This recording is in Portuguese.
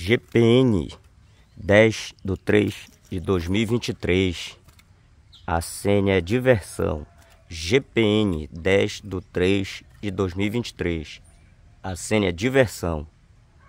GPN 10 do 3 de 2023. A senha é diversão. GPN 10 do 3 de 2023. A senha é diversão.